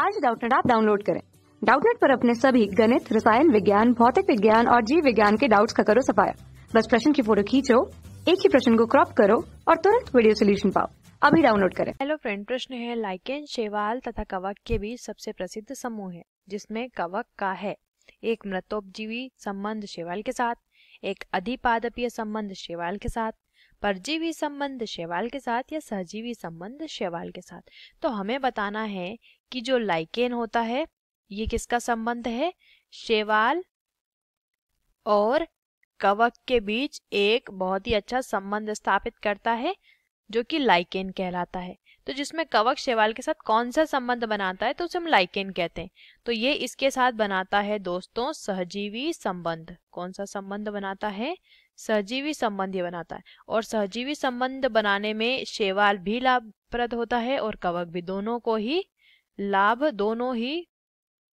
आज डाउटनेट आप डाउनलोड करें डाउटनेट पर अपने सभी गणित रसायन विज्ञान भौतिक विज्ञान और जीव विज्ञान के डाउट्स का करो सफाया बस प्रश्न की फोटो खींचो एक ही प्रश्न को क्रॉप करो और तुरंत वीडियो सोल्यूशन पाओ अभी डाउनलोड करें हेलो फ्रेंड प्रश्न है लाइकेन शेवाल तथा कवक के बीच सबसे प्रसिद्ध समूह है जिसमें कवक का है एक मृतोपजीवी संबंध शेवाल के साथ एक अधिपादपीय संबंध शेवाल के साथ परजीवी संबंध शैवाल के साथ या सहजीवी संबंध शैवाल के साथ तो हमें बताना है कि जो लाइकेन होता है ये किसका संबंध है शैवाल और कवक के बीच एक बहुत ही अच्छा संबंध स्थापित करता है जो कि लाइकेन कहलाता है तो जिसमें कवक शैवाल के साथ कौन सा संबंध बनाता है तो उसे हम लाइकेन कहते हैं तो ये इसके साथ बनाता है दोस्तों सहजीवी संबंध कौन सा संबंध बनाता है सहजीवी संबंधी बनाता है और सहजीवी संबंध बनाने में शेवाल भी लाभप्रद होता है और कवक भी दोनों को ही लाभ दोनों ही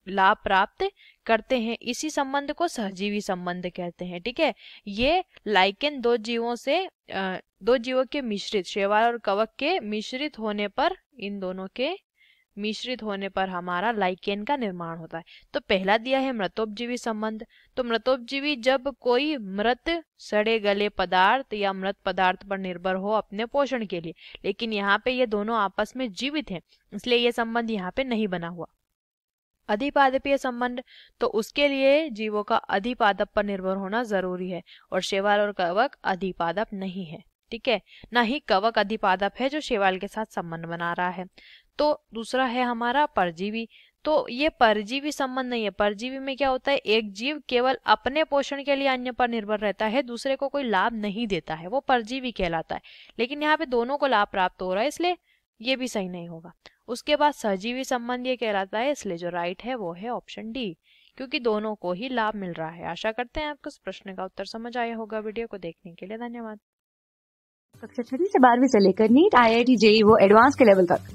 लाभ प्राप्त करते हैं इसी संबंध को सहजीवी संबंध कहते हैं ठीक है ये लाइकेन दो जीवों से दो जीवों के मिश्रित शेवाल और कवक के मिश्रित होने पर इन दोनों के मिश्रित होने पर हमारा लाइकेन का निर्माण होता है तो पहला दिया है मृतोपजीवी संबंध तो मृतोपजीवी जब कोई मृत सड़े गले पदार्थ या मृत पदार्थ पर निर्भर हो अपने पोषण के लिए लेकिन यहाँ पे ये दोनों आपस में जीवित हैं इसलिए ये संबंध यहाँ पे नहीं बना हुआ अधिपादपीय संबंध तो उसके लिए जीवों का अधिपादप पर निर्भर होना जरूरी है और शेवाल और कवक अधिपादप नहीं है ठीक है ना ही कवक अधिपादप है जो शेवाल के साथ संबंध बना रहा है तो दूसरा है हमारा परजीवी तो ये परजीवी संबंध नहीं है परजीवी में क्या होता है एक जीव केवल अपने पोषण के लिए अन्य पर निर्भर रहता है दूसरे को कोई लाभ नहीं देता है वो परजीवी कहलाता है लेकिन यहाँ पे दोनों को लाभ प्राप्त हो रहा है इसलिए ये भी सही नहीं होगा उसके बाद सहजीवी संबंध ये कहलाता है इसलिए जो राइट है वो है ऑप्शन डी क्योंकि दोनों को ही लाभ मिल रहा है आशा करते हैं आपको इस प्रश्न का उत्तर समझ आया होगा वीडियो को देखने के लिए धन्यवाद कक्षा छठी से बारहवीं से लेकर NEET I I T JEE वो एडवांस के लेवल तक